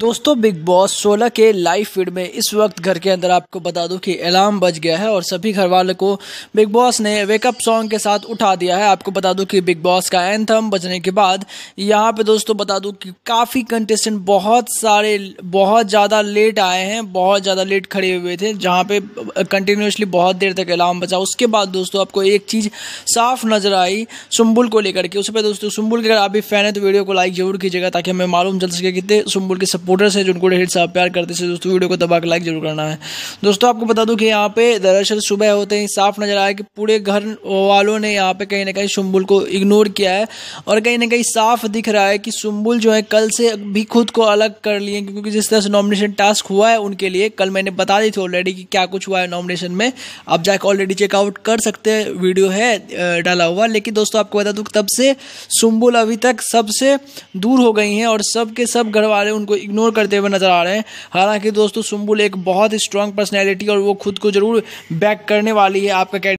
दोस्तों big boss 16 के live feed में इस वक्त घर के अंदर आपको बता दूं कि अलार्म बज गया है और सभी घर वालों को बिग बॉस ने वेकअप सॉन्ग के साथ उठा दिया है आपको बता दूं कि बिग बॉस का एंथम बजने के बाद यहां पे दोस्तों बता दूं कि काफ़ी कंटेस्टेंट बहुत सारे बहुत ज़्यादा लेट आए हैं बहुत ज़्यादा लेट खड़े हुए थे जहाँ पर कंटिन्यूसली बहुत देर तक अलार्म बचा उसके बाद दोस्तों आपको एक चीज़ साफ नज़र आई सुम्बुल को लेकर के उस पर दोस्तों सुम्बुल के अगर आप भी फैन है तो वीडियो को लाइक जरूर कीजिएगा ताकि हमें मालूम चल सके कितने सुम्बुल के सब सपोर्टर्स हैं जिनको ढेर साहब प्यार करते से दोस्तों वीडियो को दबा लाइक जरूर करना है दोस्तों आपको बता दूँ कि यहाँ पे दरअसल सुबह होते ही साफ नजर आया कि पूरे घर वालों ने यहाँ पे कहीं ना कहीं शुम्बुल को इग्नोर किया है और कहीं ना कहीं साफ दिख रहा है कि शुम्बुल जो है कल से भी खुद को अलग कर लिए क्योंकि जिस तरह से नॉमिनेशन टास्क हुआ है उनके लिए कल मैंने बता दी थी ऑलरेडी कि क्या कुछ हुआ है नॉमिनेशन में आप जाकर ऑलरेडी चेकआउट कर सकते हैं वीडियो है डाला हुआ लेकिन दोस्तों आपको बता दूँ तब से शुम्बुल अभी तक सबसे दूर हो गई हैं और सबके सब घर वाले उनको इग्नोर इग्नोर करते हुए नजर आ रहे हैं हालांकि दोस्तों सुम्बुल एक बहुत ही स्ट्रांग पर्सनैलिटी और वो खुद को जरूर बैक करने वाली है आपका